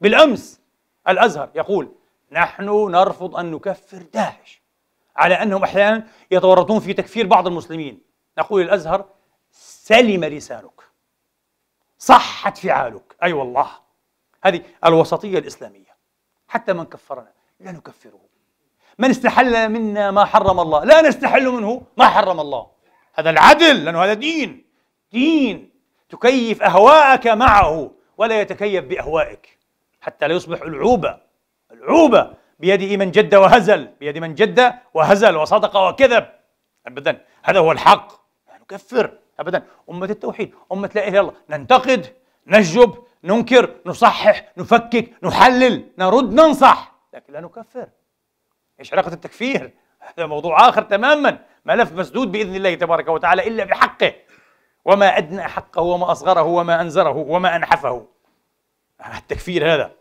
بالأمس الأزهر يقول نحن نرفض أن نكفر داعش على أنهم أحيانا يتورطون في تكفير بعض المسلمين نقول الأزهر سلم لسانك صحت فعالك أي أيوة والله هذه الوسطية الإسلامية حتى من كفرنا لا نكفره من استحل منا ما حرم الله لا نستحل منه ما حرم الله هذا العدل لأنه هذا دين دين تكيف أهواءك معه ولا يتكيف بأهوائك حتى لا يصبح العوبة العوبة بيد من جد وهزل بيد من جد وهزل وصدق وكذب أبدا هذا هو الحق نكفر أبدا أمة التوحيد أمة لا إله إلا الله ننتقد نجب ننكر نصحح نفكك نحلل نرد ننصح لكن لا نكفر ايش علاقة التكفير؟ هذا موضوع آخر تماما ملف مسدود بإذن الله تبارك وتعالى إلا بحقه وما أدنى حقه وما أصغره وما أنزره وما أنحفه التكفير هذا